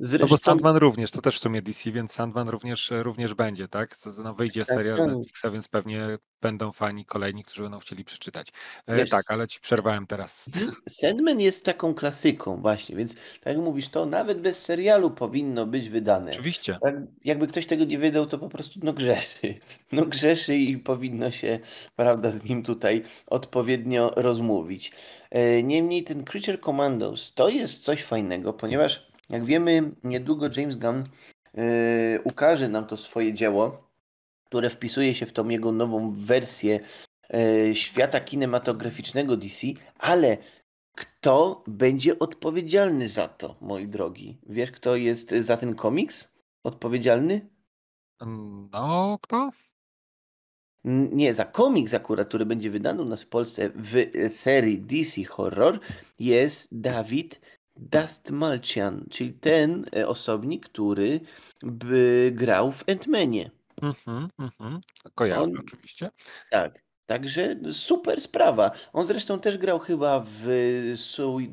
Zresztą... No bo Sandman również, to też w sumie DC, więc Sandman również, e, również będzie, tak? No, wyjdzie tak, serial tak. Netflixa, więc pewnie będą fani kolejni, którzy będą chcieli przeczytać. E, Wiesz, tak, ale ci przerwałem teraz. Sandman jest taką klasyką właśnie, więc tak jak mówisz, to nawet bez serialu powinno być wydane. Oczywiście. Tak, jakby ktoś tego nie wydał, to po prostu no grzeszy. *laughs* No grzeszy i powinno się, prawda, z nim tutaj odpowiednio rozmówić. E, niemniej ten Creature Commandos to jest coś fajnego, ponieważ jak wiemy, niedługo James Gunn yy, ukaże nam to swoje dzieło, które wpisuje się w tą jego nową wersję yy, świata kinematograficznego DC, ale kto będzie odpowiedzialny za to, moi drogi? Wiesz, kto jest za ten komiks odpowiedzialny? Mm, no, kto? Nie, za komiks akurat, który będzie wydany u nas w Polsce w serii DC Horror jest Dawid Dust Malcian, czyli ten e, osobnik, który by grał w ant Mhm, mhm. On... oczywiście. Tak. Także super sprawa. On zresztą też grał chyba w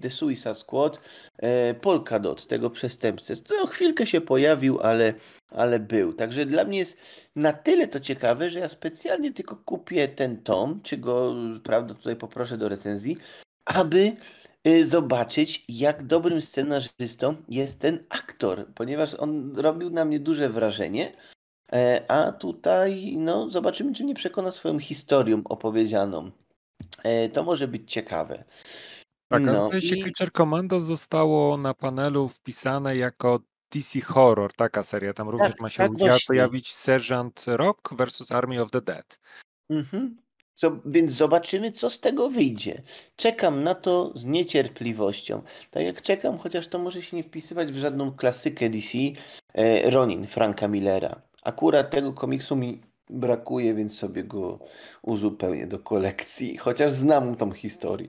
The Suicide Squad e, Polkadot, tego przestępcę. Co chwilkę się pojawił, ale, ale był. Także dla mnie jest na tyle to ciekawe, że ja specjalnie tylko kupię ten tom, czy go, prawda, tutaj poproszę do recenzji, aby Y, zobaczyć, jak dobrym scenarzystą jest ten aktor, ponieważ on robił na mnie duże wrażenie. E, a tutaj, no, zobaczymy, czy mnie przekona swoją historią opowiedzianą. E, to może być ciekawe. Tak, no, a zdaje się, i... Creature Commando zostało na panelu wpisane jako DC Horror, taka seria. Tam tak, również ma się tak pojawić Sergeant Rock versus Army of the Dead. Mhm. Co, więc zobaczymy, co z tego wyjdzie. Czekam na to z niecierpliwością. Tak jak czekam, chociaż to może się nie wpisywać w żadną klasykę DC, e, Ronin Franka Millera. Akurat tego komiksu mi brakuje, więc sobie go uzupełnię do kolekcji, chociaż znam tą historię.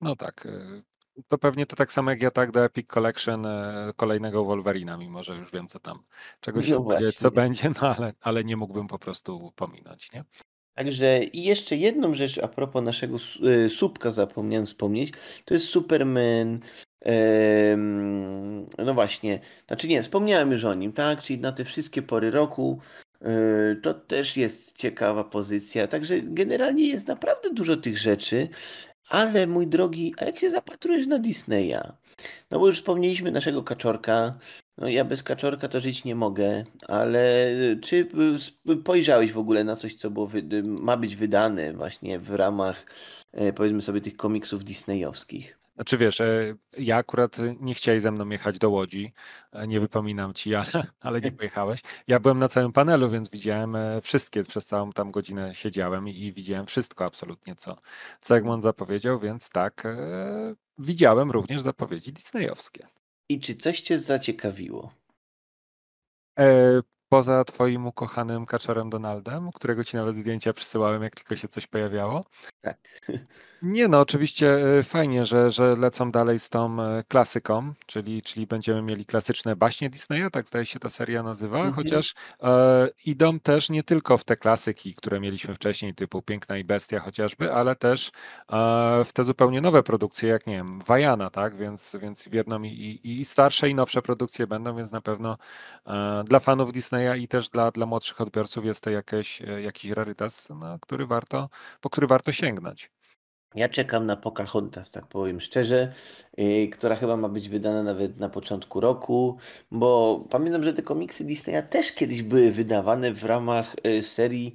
No tak. E, to pewnie to tak samo jak ja tak do Epic Collection e, kolejnego Wolverina, mimo że już wiem, co tam, czego no się spodziewać, co będzie, no ale, ale nie mógłbym po prostu pominąć, nie? Także i jeszcze jedną rzecz a propos naszego y, słupka zapomniałem wspomnieć, to jest Superman. no właśnie, znaczy nie, wspomniałem już o nim, tak? Czyli na te wszystkie pory roku. Y, to też jest ciekawa pozycja. Także generalnie jest naprawdę dużo tych rzeczy. Ale mój drogi, a jak się zapatrujesz na Disneya, no bo już wspomnieliśmy naszego kaczorka. No ja bez kaczorka to żyć nie mogę, ale y, czy y, pojrzałeś w ogóle na coś, co było, y, ma być wydane właśnie w ramach powiedzmy sobie tych komiksów disneyowskich? Znaczy wiesz, e, ja akurat nie chciałeś ze mną jechać do Łodzi, e, nie wypominam ci, ale, *laughs* ale nie tak. pojechałeś. Ja byłem na całym panelu, więc widziałem e, wszystkie, przez całą tam godzinę siedziałem i widziałem wszystko absolutnie, co, co Egmont zapowiedział, więc tak, widziałem również zapowiedzi disneyowskie. I czy coś cię zaciekawiło? E, poza twoim ukochanym kaczorem Donaldem, którego ci nawet zdjęcia przysyłałem, jak tylko się coś pojawiało. Tak. Nie no, oczywiście e, fajnie, że, że lecą dalej z tą e, klasyką, czyli, czyli będziemy mieli klasyczne baśnie Disneya, tak zdaje się ta seria nazywa, mhm. chociaż e, idą też nie tylko w te klasyki, które mieliśmy wcześniej, typu Piękna i Bestia chociażby, ale też e, w te zupełnie nowe produkcje, jak nie wiem, Wajana, tak, więc, więc jedną i, i, i starsze i nowsze produkcje będą, więc na pewno e, dla fanów Disneya Disneya i też dla, dla młodszych odbiorców jest to jakieś, e, jakiś rarytas, na który warto, po który warto sięgnąć. Ja czekam na Pocahontas, tak powiem szczerze, yy, która chyba ma być wydana nawet na początku roku, bo pamiętam, że te komiksy Disneya też kiedyś były wydawane w ramach e, serii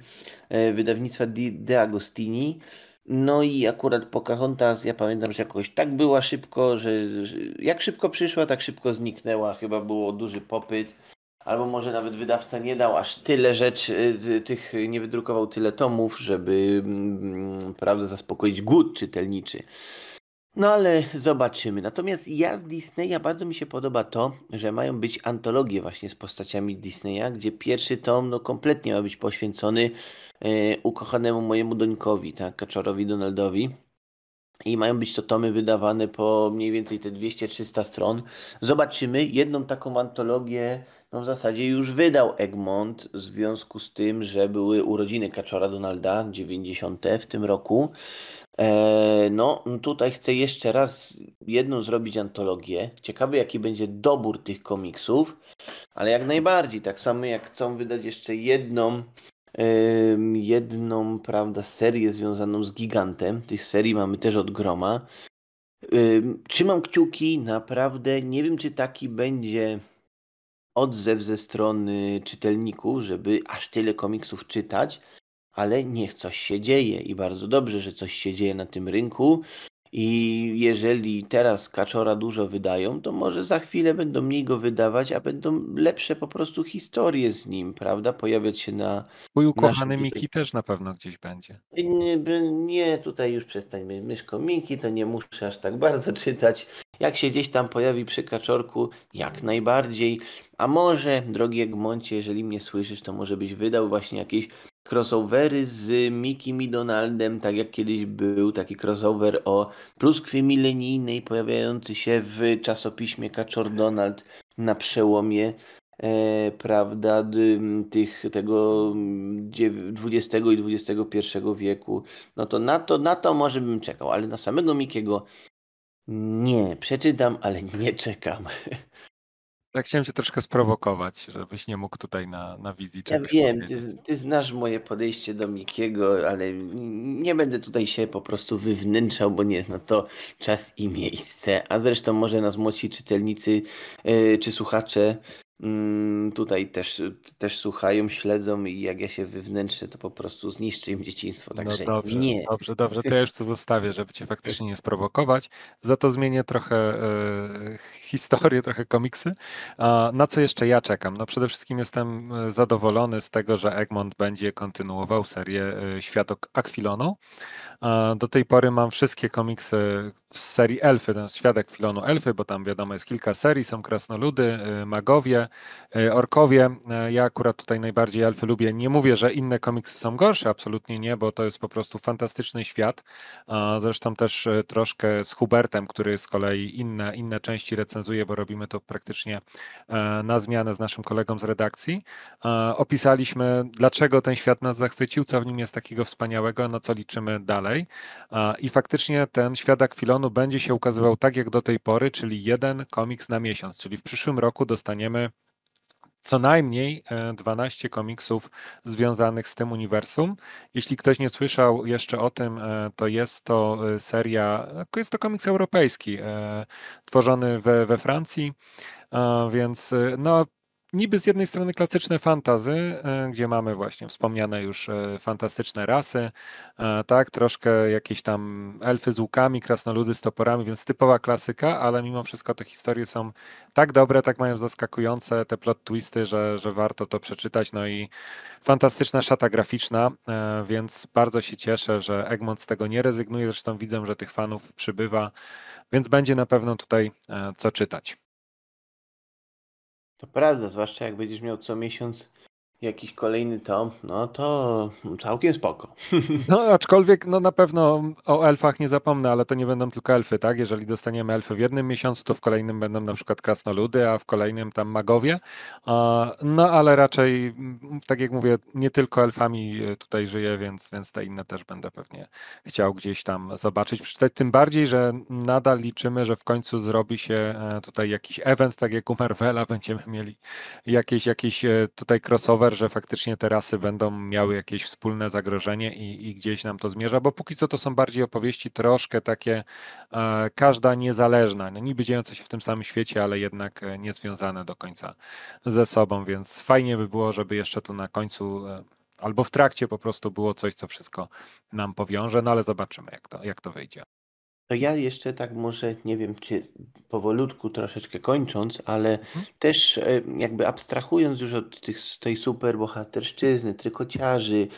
e, wydawnictwa Di, De Agostini. No i akurat Pocahontas, ja pamiętam, że jakoś tak była szybko, że, że jak szybko przyszła, tak szybko zniknęła. Chyba było duży popyt albo może nawet wydawca nie dał aż tyle rzeczy, y, tych nie wydrukował tyle tomów, żeby mm, mm, prawda zaspokoić głód czytelniczy. No ale zobaczymy. Natomiast ja z Disneya bardzo mi się podoba to, że mają być antologie właśnie z postaciami Disneya, gdzie pierwszy tom no, kompletnie ma być poświęcony e, ukochanemu mojemu dońkowi, tak, kaczorowi Donaldowi i mają być to tomy wydawane po mniej więcej te 200-300 stron. Zobaczymy. Jedną taką antologię no w zasadzie już wydał Egmont w związku z tym, że były urodziny Kaczora Donalda 90 w tym roku. E, no, tutaj chcę jeszcze raz jedną zrobić antologię. Ciekawy, jaki będzie dobór tych komiksów, ale jak najbardziej. Tak samo jak chcą wydać jeszcze jedną jedną, prawda, serię związaną z Gigantem. Tych serii mamy też od groma. Trzymam kciuki, naprawdę. Nie wiem, czy taki będzie odzew ze strony czytelników, żeby aż tyle komiksów czytać, ale niech coś się dzieje i bardzo dobrze, że coś się dzieje na tym rynku. I jeżeli teraz kaczora dużo wydają, to może za chwilę będą mniej go wydawać, a będą lepsze po prostu historie z nim, prawda? Pojawiać się na. Mój ukochany Miki tutaj... też na pewno gdzieś będzie. Nie, nie, tutaj już przestańmy. Myszko Miki, to nie muszę aż tak bardzo *laughs* czytać. Jak się gdzieś tam pojawi przy kaczorku, jak najbardziej. A może, drogi Egmoncie, jeżeli mnie słyszysz, to może byś wydał właśnie jakieś crossovery z Mickey i Donaldem, tak jak kiedyś był taki crossover o pluskwie milenijnej pojawiający się w czasopiśmie Kaczor Donald na przełomie e, prawda, tych, tego XX i XXI wieku. No to na, to na to może bym czekał, ale na samego Mikiego nie, przeczytam, ale nie czekam. *laughs* Ja tak chciałem cię troszkę sprowokować, żebyś nie mógł tutaj na, na wizji Ja wiem, ty, ty znasz moje podejście do Mikiego, ale nie będę tutaj się po prostu wywnętrzał, bo nie jest na to czas i miejsce. A zresztą może nas młodsi czytelnicy yy, czy słuchacze Mm, tutaj też, też słuchają, śledzą i jak ja się wywnętrzę, to po prostu zniszczy im dzieciństwo. Także no dobrze, nie. dobrze, dobrze. To ja już to zostawię, żeby cię faktycznie nie sprowokować. Za to zmienię trochę e, historię, trochę komiksy. A na co jeszcze ja czekam? No przede wszystkim jestem e, zadowolony z tego, że Egmont będzie kontynuował serię e, Świat Aquilonu. Do tej pory mam wszystkie komiksy z serii Elfy, ten Świadek Filonu Elfy, bo tam wiadomo jest kilka serii, są krasnoludy, y, magowie, y, orkowie. Y, ja akurat tutaj najbardziej Elfy lubię. Nie mówię, że inne komiksy są gorsze, absolutnie nie, bo to jest po prostu fantastyczny świat. Zresztą też troszkę z Hubertem, który z kolei inne, inne części recenzuje, bo robimy to praktycznie e, na zmianę z naszym kolegą z redakcji. Opisaliśmy, dlaczego ten świat nas zachwycił, co w nim jest takiego wspaniałego, na no co liczymy dalej dalej. I faktycznie ten świadak filonu będzie się ukazywał tak jak do tej pory, czyli jeden komiks na miesiąc, czyli w przyszłym roku dostaniemy co najmniej 12 e, komiksów związanych z tym uniwersum. Jeśli ktoś nie słyszał jeszcze o tym, e, to jest to e, seria, jest to komiks europejski, tworzony we, we Francji, więc no niby z jednej strony klasyczne fantazy, e, gdzie mamy właśnie wspomniane już e, fantastyczne rasy, e, tak, troszkę jakieś tam elfy z łukami, krasnoludy z toporami, więc typowa klasyka, ale mimo wszystko te historie są tak dobre, tak mają zaskakujące te plot twisty, że, że warto to przeczytać, no i fantastyczna szata graficzna, więc bardzo się cieszę, że Egmont z tego nie rezygnuje, zresztą widzę, że tych fanów przybywa, więc będzie na pewno tutaj co czytać. To prawda, zwłaszcza jak będziesz miał co miesiąc jakiś kolejny tom, no to całkiem spoko. *laughs* No aczkolwiek no na pewno o elfach nie zapomnę, ale to nie będą tylko elfy, tak? Jeżeli dostaniemy elfy w jednym miesiącu, to w kolejnym będą na przykład krasnoludy, a w kolejnym tam magowie. No ale raczej, mm, tak jak mówię, nie tylko elfami e, tutaj żyję, więc, więc te inne też będę pewnie chciał gdzieś tam zobaczyć, przeczytać. Tym bardziej, że nadal liczymy, że w końcu zrobi się e, tutaj jakiś event, tak jak u Marvela, będziemy mieli jakieś, jakieś e, tutaj crossover że faktycznie te rasy będą miały jakieś wspólne zagrożenie i, i gdzieś nam to zmierza, bo póki co to są bardziej opowieści troszkę takie, e, każda niezależna, no niby dziejące się w tym samym świecie, ale jednak e, niezwiązane do końca ze sobą, więc fajnie by było, żeby jeszcze tu na końcu e, albo w trakcie po prostu było coś, co wszystko nam powiąże, no ale zobaczymy, jak to, jak to wyjdzie. To ja jeszcze tak może, nie wiem, czy powolutku troszeczkę kończąc, ale Mhm. też e, jakby abstrahując już od tych, tej superbohaterszczyzny, trykociarzy,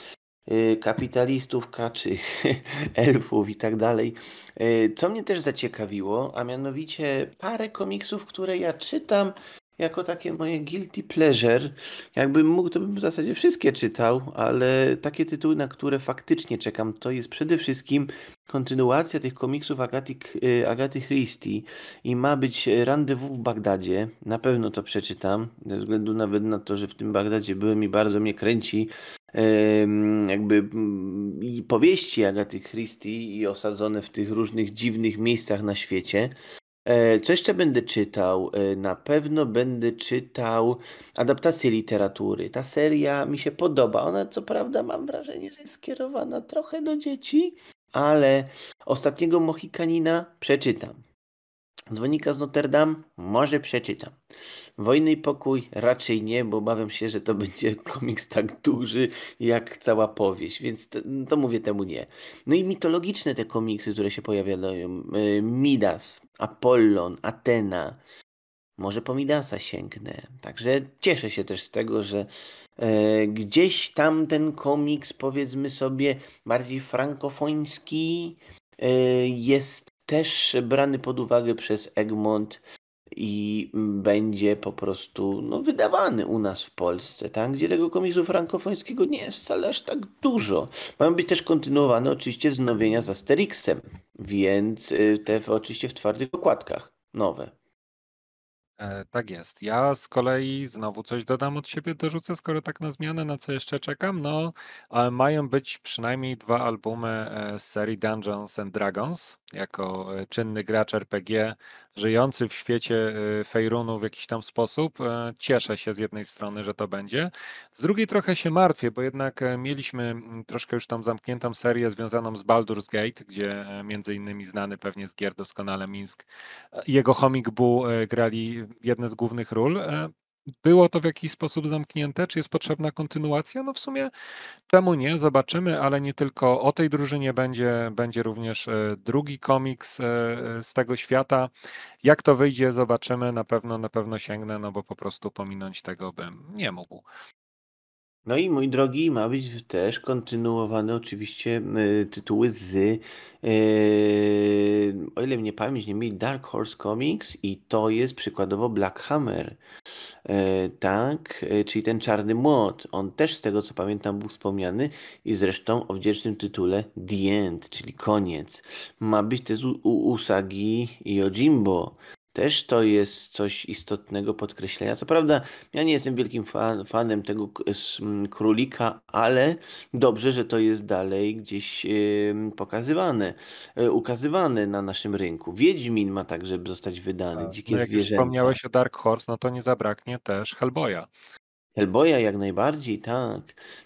e, kapitalistów kaczych, *laughs* elfów i tak dalej, e, co mnie też zaciekawiło, a mianowicie parę komiksów, które ja czytam, jako takie moje guilty pleasure. Jakbym mógł, to bym w zasadzie wszystkie czytał, ale takie tytuły, na które faktycznie czekam, to jest przede wszystkim kontynuacja tych komiksów Agaty, y, Agaty Christie i ma być randewu w Bagdadzie. Na pewno to przeczytam, ze względu nawet na to, że w tym Bagdadzie byłem i bardzo mnie kręci jakby mm, i powieści Agaty Christie i osadzone w tych różnych dziwnych miejscach na świecie. E, co jeszcze będę czytał? E, na pewno będę czytał adaptację literatury. Ta seria mi się podoba. Ona, co prawda, mam wrażenie, że jest skierowana trochę do dzieci, ale ostatniego Mohikanina przeczytam. Dzwonika z Notre Dame? Może przeczytam. Wojny i pokój? Raczej nie, bo obawiam się, że to *laughs* będzie komiks tak duży jak cała powieść, więc to, to mówię temu nie. No i mitologiczne te komiksy, które się pojawiają. Y, Midas, Apollon, Atena. Może po Midasa sięgnę. Także cieszę się też z tego, że e, gdzieś tam ten komiks, powiedzmy sobie, bardziej frankofoński, e, jest też brany pod uwagę przez Egmont i będzie po prostu no, wydawany u nas w Polsce, tam gdzie tego komiksu frankofońskiego nie jest wcale aż tak dużo. Mają być też kontynuowane oczywiście znowienia z Asterixem, więc y, te w, oczywiście w twardych okładkach nowe. E, tak jest. Ja z kolei znowu coś dodam od siebie, dorzucę, skoro tak na zmianę, na co jeszcze czekam. No, e, mają być przynajmniej dwa albumy e, z serii Dungeons and Dragons, jako czynny gracz RPG żyjący w świecie Fejrunu w jakiś tam sposób. cieszę się z jednej strony, że to będzie. Z drugiej trochę się martwię, bo jednak mieliśmy mm, troszkę już tam zamkniętą serię związaną z Baldur's Gate, gdzie między innymi znany pewnie z gier doskonale Mińsk, jego Homik Buu grali jedne z głównych ról. E, było to w jakiś sposób zamknięte? Czy jest potrzebna kontynuacja? No w sumie czemu nie? Zobaczymy, ale nie tylko o tej drużynie będzie, będzie również e, drugi komiks e, z tego świata. Jak to wyjdzie, zobaczymy. Na pewno, na pewno sięgnę, no bo po prostu pominąć tego bym nie mógł. No i mój drogi, ma być też kontynuowane oczywiście tytuły z, e, o ile mnie pamięć nie mieli, Dark Horse Comics i to jest przykładowo Black Hammer. E, tak, e, czyli ten czarny młot. On też z tego co pamiętam był wspomniany i zresztą o wdzięcznym tytule The End, czyli koniec. Ma być też u, u Usagi i Ojimbo też to jest coś istotnego podkreślenia. Co prawda, ja nie jestem wielkim fan, fanem tego królika, ale dobrze, że to jest dalej gdzieś pokazywane, e, ukazywane na naszym rynku. Wiedźmin ma także zostać wydany. Tak. Dzikie no jak zwierzęta. wspomniałeś o Dark Horse, no to nie zabraknie też Hellboya. Hellboya jak najbardziej, tak.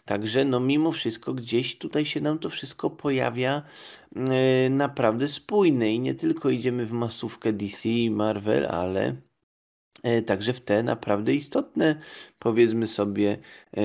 Także no mimo wszystko gdzieś tutaj się nam to wszystko pojawia E, naprawdę spójny i nie tylko idziemy w masówkę DC i Marvel, ale e, także w te naprawdę istotne, powiedzmy sobie, e,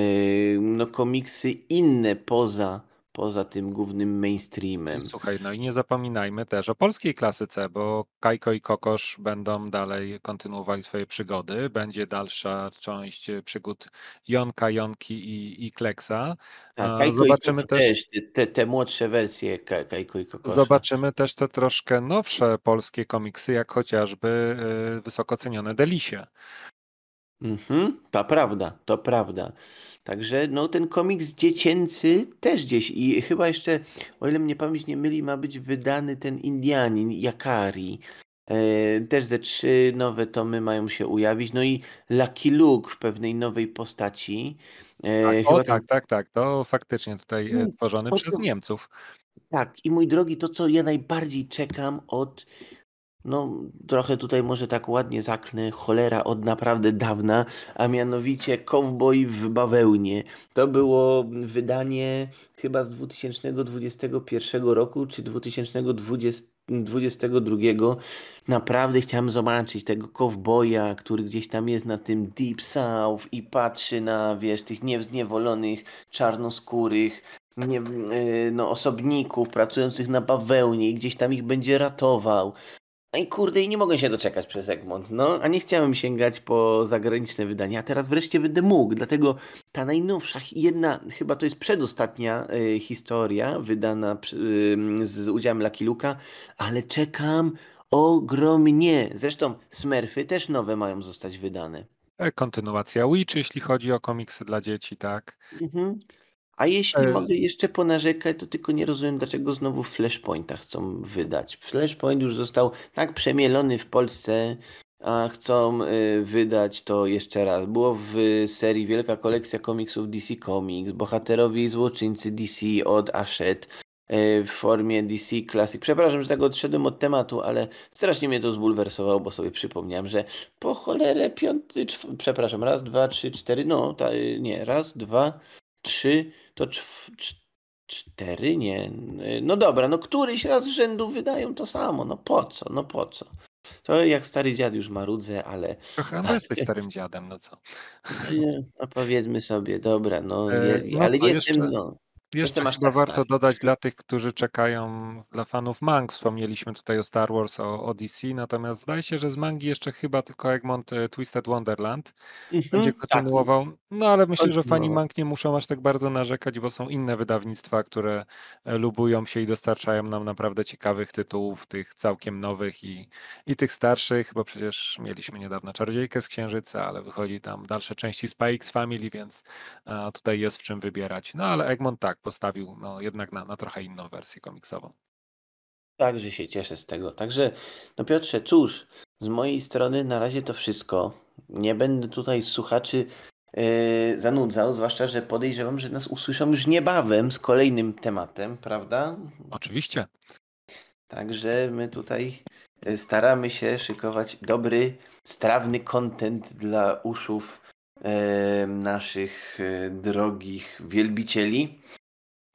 no, komiksy inne poza poza tym głównym mainstreamem. Słuchaj, no i nie zapominajmy też o polskiej klasyce, bo Kajko i Kokosz będą dalej kontynuowali swoje przygody. Będzie dalsza część przygód Jonka, Jonki i, i Kleksa. A, zobaczymy też, też te, te, młodsze wersje Kajko i Kokosza. Zobaczymy też te troszkę nowsze polskie komiksy, jak chociażby y, wysoko cenione Delisie. Mhm, to prawda, to prawda. Także no, ten komiks dziecięcy też gdzieś i chyba jeszcze, o ile mnie pamięć nie myli, ma być wydany ten Indianin, Jakari. E, też ze trzy nowe tomy mają się ujawić. No i Lucky Luke w pewnej nowej postaci. E, tak, o, tak, tak, tak. To faktycznie tutaj hmm, tworzony to, przez Niemców. Tak, i mój drogi, to co ja najbardziej czekam od no, trochę tutaj może tak ładnie zaknę cholera od naprawdę dawna, a mianowicie Cowboy w bawełnie. To było wydanie chyba z 2021 roku czy 2020 22. Naprawdę chciałem zobaczyć tego kowboja, który gdzieś tam jest na tym Deep South i patrzy na, wiesz, tych niewzniewolonych, czarnoskórych nie, y, no, osobników pracujących na bawełnie i gdzieś tam ich będzie ratował. No i kurde, i nie mogę się doczekać przez Egmont, no, a nie chciałem sięgać po zagraniczne wydania, a teraz wreszcie będę mógł, dlatego ta najnowsza, jedna, chyba to jest przedostatnia y, historia wydana y, z udziałem Lucky Luka, ale czekam ogromnie. Zresztą Smurfy też nowe mają zostać wydane. E, kontynuacja Witch, jeśli chodzi o komiksy dla dzieci, tak? Mhm. A jeśli e... mogę jeszcze ponarzekać, to tylko nie rozumiem, dlaczego znowu Flashpointa chcą wydać. Flashpoint już został tak przemielony w Polsce, a chcą e, wydać to jeszcze raz. Było w serii wielka kolekcja komiksów DC Comics, bohaterowie i złoczyńcy DC od Ashet e, w formie DC Classic. Przepraszam, że tak odszedłem od tematu, ale strasznie mnie to zbulwersowało, bo sobie przypomniałem, że po cholerę piąty, przepraszam, raz, dwa, trzy, cztery, no, ta, nie, raz, dwa, trzy, to czw, cztery, nie. No dobra, no któryś raz z rzędu wydają to samo. No po co, no po co. To jak stary dziad już marudzę, ale. Trochę no jesteś *laughs* starym dziadem, no co? Nie, no powiedzmy sobie, dobra, no, je, no ale jestem. Jeszcze... No. Jeszcze masz chyba warto stary. dodać dla tych, którzy czekają, dla fanów mang. Wspomnieliśmy tutaj o Star Wars, o Odyssey, natomiast zdaje się, że z mangi jeszcze chyba tylko Egmont y, Twisted Wonderland mhm, będzie tak. kontynuował. Tak. No ale myślę, że fani mang nie muszą aż tak bardzo narzekać, bo są inne wydawnictwa, które e, lubują się i dostarczają nam naprawdę ciekawych tytułów, tych całkiem nowych i, i tych starszych, bo przecież mieliśmy niedawno Czardziejkę z Księżyca, ale wychodzi tam dalsze części Spy X Family, więc e, tutaj jest w czym wybierać. No ale Egmont tak, postawił no, jednak na, na trochę inną wersję komiksową. Także się cieszę z tego. Także, no Piotrze, cóż, z mojej strony na razie to wszystko. Nie będę tutaj słuchaczy yy, zanudzał, zwłaszcza, że podejrzewam, że nas usłyszą już niebawem z kolejnym tematem, prawda? Oczywiście. Także my tutaj e, staramy się szykować dobry, strawny kontent dla uszów yy, naszych yy, drogich wielbicieli.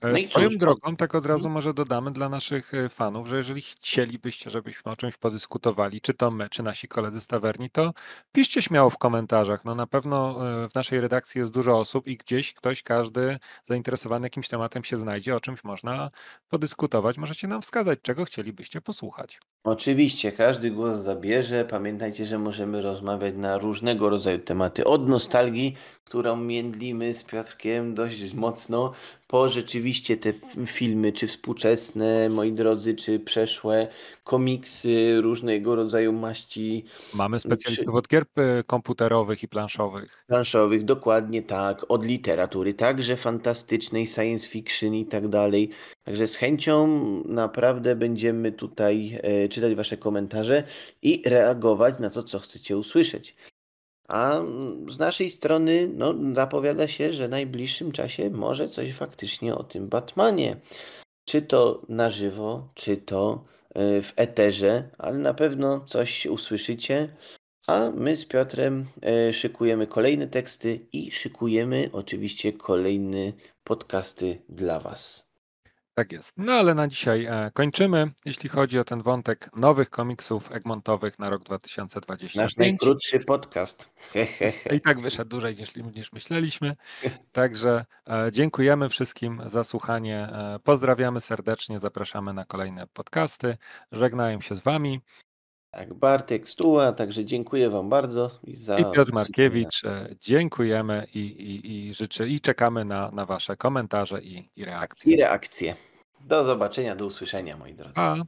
E, no Swoją drogą, tak od mhm. razu może dodamy dla naszych e, fanów, że jeżeli chcielibyście, żebyśmy o czymś podyskutowali, czy to my, czy nasi koledzy z tawerni, to piszcie śmiało w komentarzach. No na pewno e, w naszej redakcji jest dużo osób i gdzieś ktoś, każdy zainteresowany jakimś tematem się znajdzie, o czymś można podyskutować. Możecie nam wskazać, czego chcielibyście posłuchać. Oczywiście, każdy głos zabierze. Pamiętajcie, że możemy rozmawiać na różnego rodzaju tematy. Od nostalgii, którą międlimy z Piotrkiem dość mocno, po rzeczywiście te filmy, czy współczesne, moi drodzy, czy przeszłe, komiksy różnego rodzaju maści. Mamy specjalistów czy... od gier y, komputerowych i planszowych. Planszowych, dokładnie tak. Od literatury, także fantastycznej, science fiction i tak dalej. Także z chęcią naprawdę będziemy tutaj, czy e, czytać Wasze komentarze i reagować na to, co chcecie usłyszeć. A z naszej strony no, zapowiada się, że w najbliższym czasie może coś faktycznie o tym Batmanie. Czy to na żywo, czy to e, w eterze, ale na pewno coś usłyszycie. A my z Piotrem e, szykujemy kolejne teksty i szykujemy oczywiście kolejne podcasty dla Was. Tak jest. No ale na dzisiaj e, kończymy, jeśli chodzi o ten wątek nowych komiksów Egmontowych na rok 2025. Nasz najkrótszy podcast. I tak wyszedł dłużej niż, niż myśleliśmy. Także e, dziękujemy wszystkim za słuchanie. E, pozdrawiamy serdecznie, zapraszamy na kolejne podcasty. Żegnałem się z Wami tak, Bartek Stuła, także dziękuję Wam bardzo. I, za... I Piotr Markiewicz, e, dziękujemy i, i, i, i czekamy na, na Wasze komentarze i, i reakcje. I reakcje. Do zobaczenia, do usłyszenia, moi drodzy. Pa.